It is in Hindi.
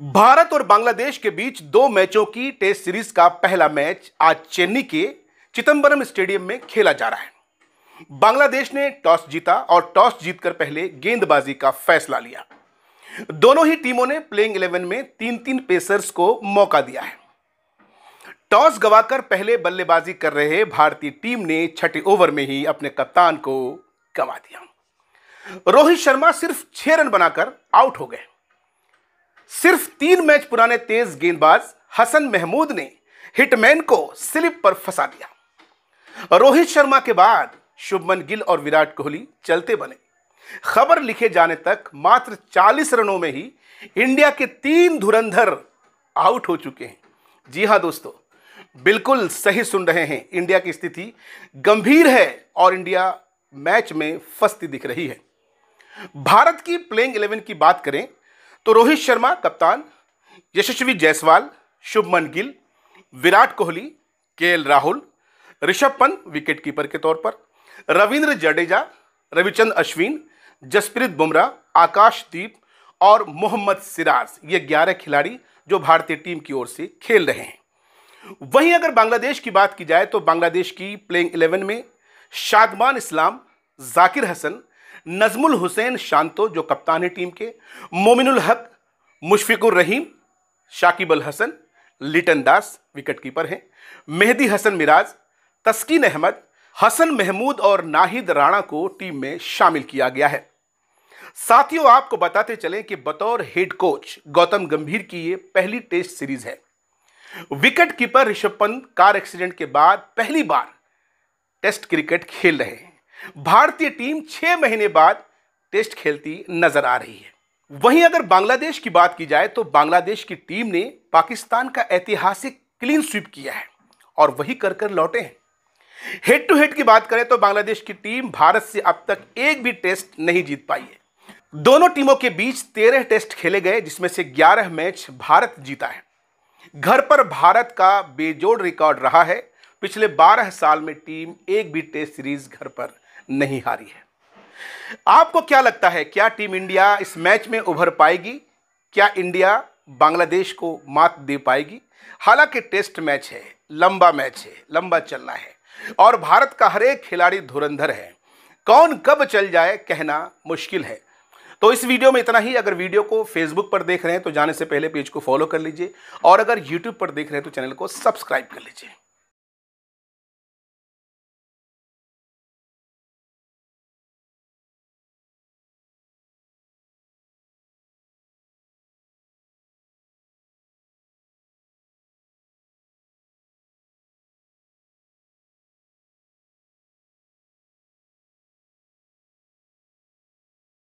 भारत और बांग्लादेश के बीच दो मैचों की टेस्ट सीरीज का पहला मैच आज चेन्नई के चिदम्बरम स्टेडियम में खेला जा रहा है बांग्लादेश ने टॉस जीता और टॉस जीतकर पहले गेंदबाजी का फैसला लिया दोनों ही टीमों ने प्लेइंग इलेवन में तीन तीन पेसर्स को मौका दिया है टॉस गवाकर पहले बल्लेबाजी कर रहे भारतीय टीम ने छठे ओवर में ही अपने कप्तान को गंवा दिया रोहित शर्मा सिर्फ छह रन बनाकर आउट हो गए सिर्फ तीन मैच पुराने तेज गेंदबाज हसन महमूद ने हिटमैन को स्लिप पर फंसा दिया रोहित शर्मा के बाद शुभमन गिल और विराट कोहली चलते बने खबर लिखे जाने तक मात्र 40 रनों में ही इंडिया के तीन धुरंधर आउट हो चुके हैं जी हां दोस्तों बिल्कुल सही सुन रहे हैं इंडिया की स्थिति गंभीर है और इंडिया मैच में फंसती दिख रही है भारत की प्लेइंग इलेवन की बात करें तो रोहित शर्मा कप्तान यशस्वी Jaiswal Shubman Gill Virat Kohli K Rahul Rishabh Pant wicket keeper के तौर पर रविंद्र जडेजा रविचंद्र अश्विन जसप्रीत बुमराह आकाशदीप और मोहम्मद सिराज ये ग्यारह खिलाड़ी जो भारतीय टीम की ओर से खेल रहे हैं वहीं अगर बांग्लादेश की बात की जाए तो बांग्लादेश की प्लेइंग 11 में शादमान इस्लाम जाकिर हसन नजमुल हुसैन शांतो जो कप्तान है टीम के मोमिनुल हक मुशफिकुर रहीम शाकिब अल हसन लिटन दास विकेट कीपर हैं मेहदी हसन मिराज तस्कीन अहमद हसन महमूद और नाहिद राणा को टीम में शामिल किया गया है साथियों आपको बताते चलें कि बतौर हेड कोच गौतम गंभीर की ये पहली टेस्ट सीरीज है wicket keeper Rishabh Pant car accident के बाद पहली बार टेस्ट क्रिकेट खेल रहे हैं भारतीय टीम छह महीने बाद टेस्ट खेलती नजर आ रही है वहीं अगर बांग्लादेश की बात की जाए तो बांग्लादेश की टीम ने पाकिस्तान का ऐतिहासिक क्लीन स्वीप किया है और वही कर कर लौटे हैं हेड टू हेड की बात करें तो बांग्लादेश की टीम भारत से अब तक एक भी टेस्ट नहीं जीत पाई है दोनों टीमों के बीच तेरह टेस्ट खेले गए जिसमें से ग्यारह मैच भारत जीता है घर पर भारत का बेजोड़ रिकॉर्ड रहा है पिछले 12 साल में टीम एक भी टेस्ट सीरीज घर पर नहीं हारी है आपको क्या लगता है क्या टीम इंडिया इस मैच में उभर पाएगी क्या इंडिया बांग्लादेश को मात दे पाएगी हालांकि टेस्ट मैच है लंबा मैच है लंबा चलना है और भारत का हर एक खिलाड़ी धुरंधर है कौन कब चल जाए कहना मुश्किल है तो इस वीडियो में इतना ही अगर वीडियो को फेसबुक पर देख रहे हैं तो जाने से पहले पेज को फॉलो कर लीजिए और अगर यूट्यूब पर देख रहे हैं तो चैनल को सब्सक्राइब कर लीजिए